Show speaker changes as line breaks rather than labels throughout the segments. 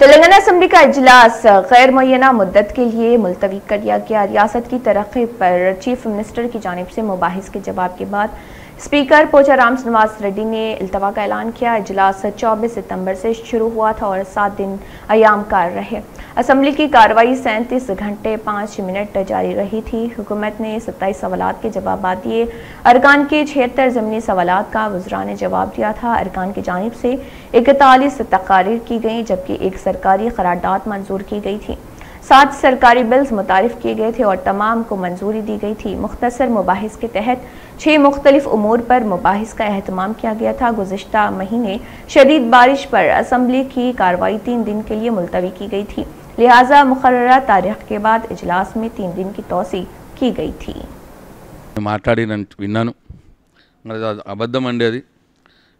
Telangana assembly का अजलास गैर मुना मुद्दत के लिए मुलतवी कर दिया गया रियासत की तरक्की पर चीफ मिनिस्टर की जानब से मुबास के जवाब के बाद स्पीकर पोचाराम श्रीनिवास रेड्डी ने अल्तवा का ऐलान किया अजलास 24 सितंबर से शुरू हुआ था और सात दिन आयाम कार रहे असम्बली की कार्रवाई सैंतीस घंटे पाँच मिनट जारी रही थी हुकूमत ने सत्ताईस सवाल के जवाब दिए अरकान के छिहत्तर ज़मनी सवाल का वजरा ने जवाब दिया था अरकान की जानब से इकतालीस तकारीर की गई जबकि एक सरकारी करारदाद मंजूर की गई थी सात सरकारी बिल्स मुतारफ किए गए थे और तमाम को मंजूरी दी गई थी मुख्तर मुबास के तहत छः मुख्तलिफ उमूर पर मुबास का अहतमाम किया गया था गुजशत महीने शदीद बारिश पर असम्बली की कार्रवाई तीन दिन के लिए मुलतवी की गई थी लिहाजा मुकर तारीख के बाद इजलास में तीन दिन की तोसी की गई थी
మాట్లాడి విన్నాను అబద్ధం అండి అది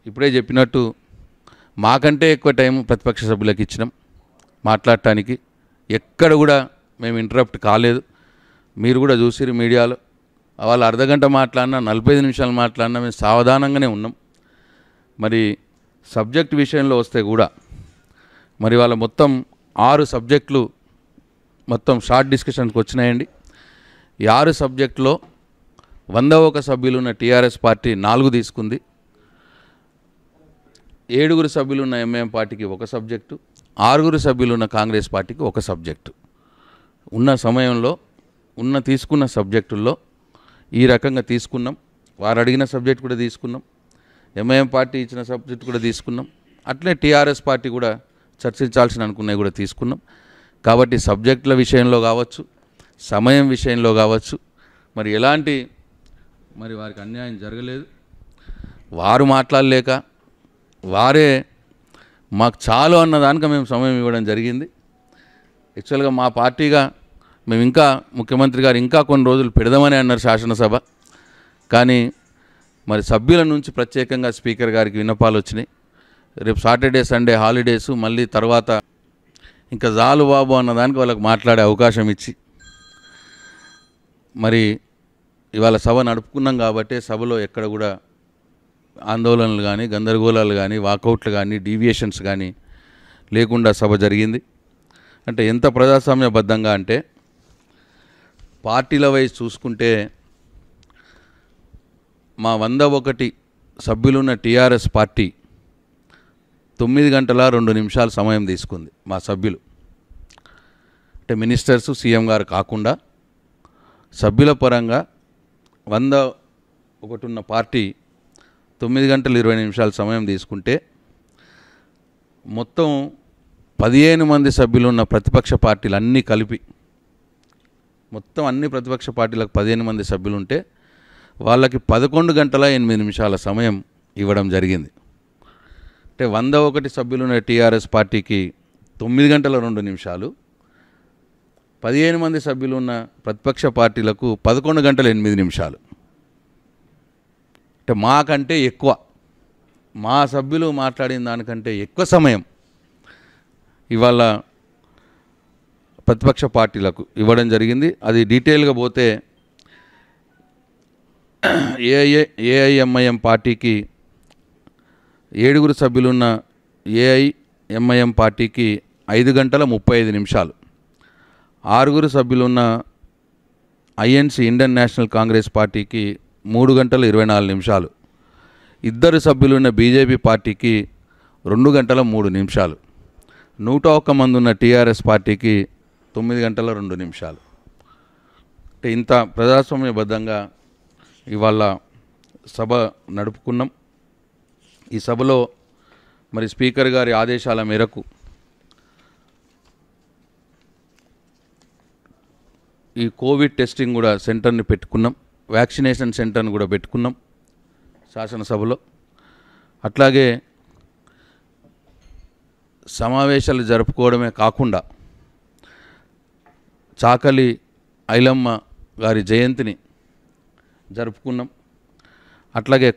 ఇప్పుడే చెప్పినట్టు ఎక్కడ కూడా మేము ఇంటరప్ట్ కాలేదు మీరు కూడా చూసిరు మీడియాలో వాళ్ళు అర్ధగంట మాట్లాడినా నలభై ఐదు నిమిషాలు మాట్లాడినా మేము సావధానంగానే ఉన్నాం మరి సబ్జెక్ట్ విషయంలో వస్తే కూడా మరి వాళ్ళ మొత్తం ఆరు సబ్జెక్టులు మొత్తం షార్ట్ డిస్కషన్కి వచ్చినాయండి ఈ ఆరు సబ్జెక్టులో వంద ఒక సభ్యులు ఉన్న టీఆర్ఎస్ పార్టీ నాలుగు తీసుకుంది ఏడుగురు సభ్యులు ఉన్న ఎంఏఎం పార్టీకి ఒక సబ్జెక్టు ఆరుగురు సభ్యులు ఉన్న కాంగ్రెస్ పార్టీకి ఒక సబ్జెక్టు ఉన్న సమయంలో ఉన్న తీసుకున్న సబ్జెక్టుల్లో ఈ రకంగా తీసుకున్నాం వారు అడిగిన సబ్జెక్ట్ కూడా తీసుకున్నాం ఎంఐఎం పార్టీ ఇచ్చిన సబ్జెక్ట్ కూడా తీసుకున్నాం అట్లే టీఆర్ఎస్ పార్టీ కూడా చర్చించాల్సిన అనుకున్నవి కూడా తీసుకున్నాం కాబట్టి సబ్జెక్టుల విషయంలో కావచ్చు సమయం విషయంలో కావచ్చు మరి ఎలాంటి మరి వారికి అన్యాయం జరగలేదు వారు మాట్లాడలేక వారే మాకు చాలు అన్న దానికి మేము సమయం ఇవ్వడం జరిగింది యాక్చువల్గా మా పార్టీగా మేము ఇంకా ముఖ్యమంత్రి గారు ఇంకా కొన్ని రోజులు పెడదామని అన్నారు శాసనసభ కానీ మరి సభ్యుల నుంచి ప్రత్యేకంగా స్పీకర్ గారికి విన్నపాలు వచ్చినాయి రేపు సాటర్డే సండే హాలిడేస్ మళ్ళీ తర్వాత ఇంకా జాలు బాబు అన్న దానికి వాళ్ళకి మాట్లాడే అవకాశం ఇచ్చి మరి ఇవాళ సభ నడుపుకున్నాం కాబట్టి సభలో ఎక్కడ కూడా ఆందోళనలు కానీ గందరగోళాలు కానీ వాకౌట్లు కానీ డీవియేషన్స్ కానీ లేకుండా సభ జరిగింది అంటే ఎంత ప్రజాస్వామ్యబద్ధంగా అంటే పార్టీల వైజ్ చూసుకుంటే మా వంద ఒకటి సభ్యులున్న టీఆర్ఎస్ పార్టీ తొమ్మిది గంటల రెండు నిమిషాలు సమయం తీసుకుంది మా సభ్యులు అంటే మినిస్టర్స్ సీఎం గారు కాకుండా సభ్యుల పరంగా వంద ఒకటి ఉన్న పార్టీ తొమ్మిది గంటలు ఇరవై నిమిషాల సమయం తీసుకుంటే మొత్తం పదిహేను మంది సభ్యులు ఉన్న ప్రతిపక్ష పార్టీలు అన్నీ కలిపి మొత్తం అన్ని ప్రతిపక్ష పార్టీలకు పదిహేను మంది సభ్యులు ఉంటే వాళ్ళకి పదకొండు గంటల ఎనిమిది నిమిషాల సమయం ఇవ్వడం జరిగింది అంటే వంద ఒకటి సభ్యులున్న టీఆర్ఎస్ పార్టీకి తొమ్మిది గంటల రెండు నిమిషాలు పదిహేను మంది సభ్యులు ఉన్న ప్రతిపక్ష పార్టీలకు పదకొండు గంటల ఎనిమిది నిమిషాలు అంటే మాకంటే ఎక్కువ మా సభ్యులు మాట్లాడిన దానికంటే ఎక్కువ సమయం ఇవాళ ప్రతిపక్ష పార్టీలకు ఇవ్వడం జరిగింది అది డీటెయిల్గా పోతే ఏఐఏ ఏఐఎంఐఎం పార్టీకి ఏడుగురు సభ్యులున్న ఏఐఎంఐఎం పార్టీకి ఐదు గంటల ముప్పై ఐదు నిమిషాలు ఆరుగురు సభ్యులున్న ఐఎన్సి ఇండియన్ నేషనల్ కాంగ్రెస్ పార్టీకి మూడు గంటల ఇరవై నాలుగు నిమిషాలు ఇద్దరు సభ్యులున్న బీజేపీ పార్టీకి రెండు గంటల మూడు నిమిషాలు నూట ఒక్క మంది ఉన్న టీఆర్ఎస్ పార్టీకి తొమ్మిది గంటల రెండు నిమిషాలు అంటే ఇంత ప్రజాస్వామ్యబద్ధంగా ఇవాళ సభ నడుపుకున్నాం ఈ సభలో మరి స్పీకర్ గారి ఆదేశాల మేరకు ఈ కోవిడ్ టెస్టింగ్ కూడా సెంటర్ని పెట్టుకున్నాం వ్యాక్సినేషన్ సెంటర్ని కూడా పెట్టుకున్నాం శాసనసభలో అట్లాగే సమావేశాలు జరుపుకోవడమే కాకుండా చాకలి ఐలమ్మ గారి జయంతిని జరుపుకున్నాం అట్లాగే